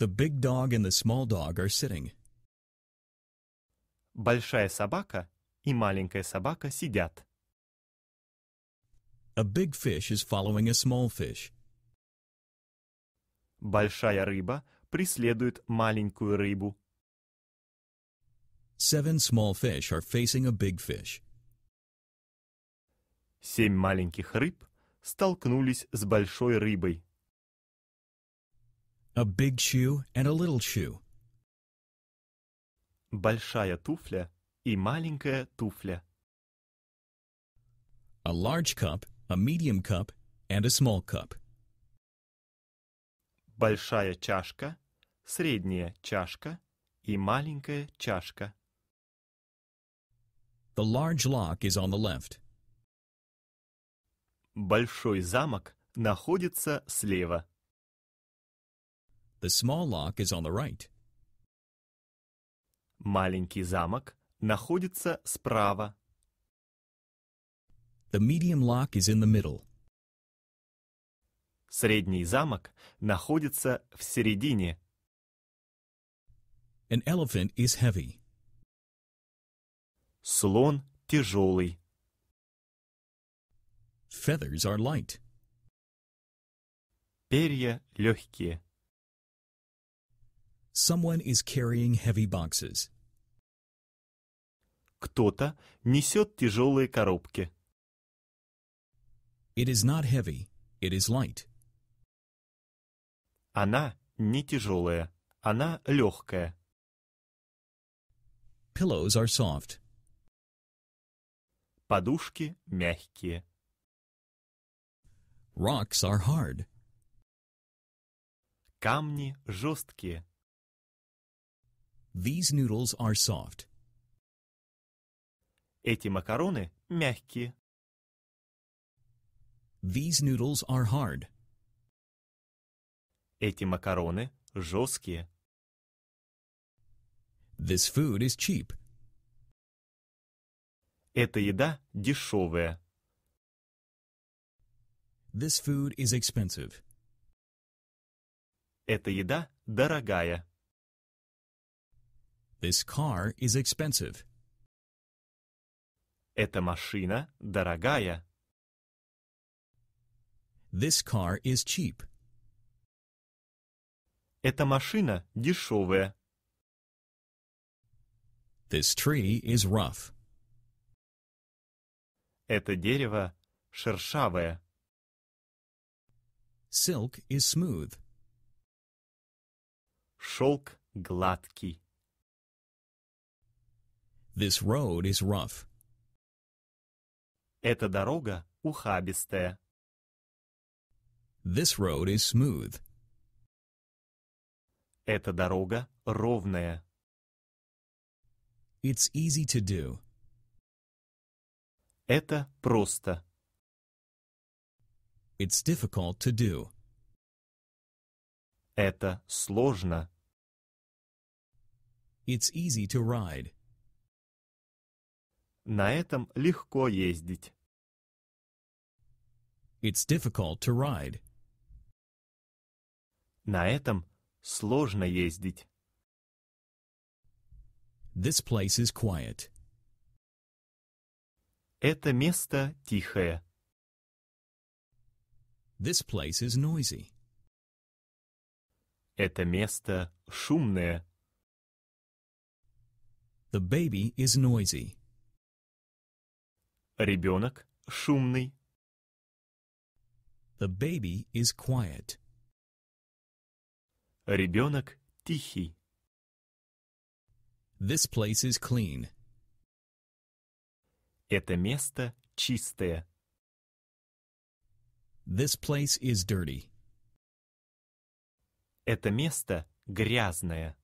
The big dog and the small dog are sitting. Большая собака и маленькая собака сидят. A big fish is following a small fish. Большая рыба преследует маленькую рыбу. Seven small fish are facing a big fish. Семь маленьких рыб столкнулись с большой рыбой. a big shoe and a little shoe. Большая туфля и маленькая туфля. A large cup, a medium cup, and a small cup. Большая чашка, средняя чашка и маленькая чашка. The large lock is on the left. Большой замок находится слева. The small lock is on the right. Маленький замок находится справа. The medium lock is in the middle. Средний замок находится в середине. An elephant is heavy. Слон тяжелый. Feathers are light. Перья легкие. Someone is carrying heavy boxes. Кто-то несет тяжелые коробки. It is not heavy, it is light. Она не тяжелая, она легкая. Pillows are soft. Подушки мягкие. Rocks are hard. Камни жесткие. These noodles are soft. Эти макароны мягкие. These noodles are hard. Эти макароны жесткие. This food is cheap. Эта еда дешевая. This food is expensive. Эта еда дорогая. This car is expensive. Эта машина дорогая. This car is cheap. Эта машина дешевая. This tree is rough. Это дерево шершавое. Silk is smooth. Шелк гладкий. This road is rough. Эта дорога ухабистая. This road is smooth. Эта дорога ровная. It's easy to do. Это просто. It's difficult to do. Это сложно. It's easy to ride. На этом легко ездить. It's difficult to ride. На этом сложно ездить. This place is quiet. Это место тихое. This place is noisy. Это место шумное. The baby is noisy. Ребенок шумный. The baby is quiet. Ребенок тихий. This place is clean. Это место чистое. This place is dirty. Это место грязное.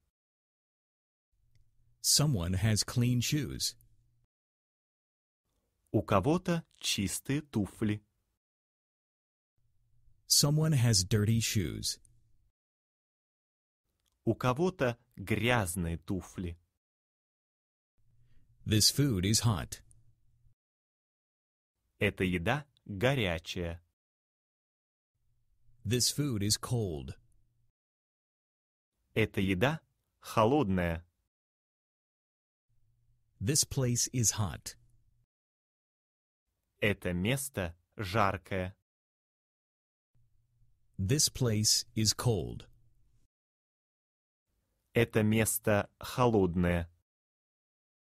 Someone has clean shoes. У кого-то чистые туфли. Someone has dirty shoes. У кого-то грязные туфли. This food is hot. Эта еда горячая. This food is cold. Эта еда холодная. This place is hot. Это место жаркое. This place is cold. Это место холодное.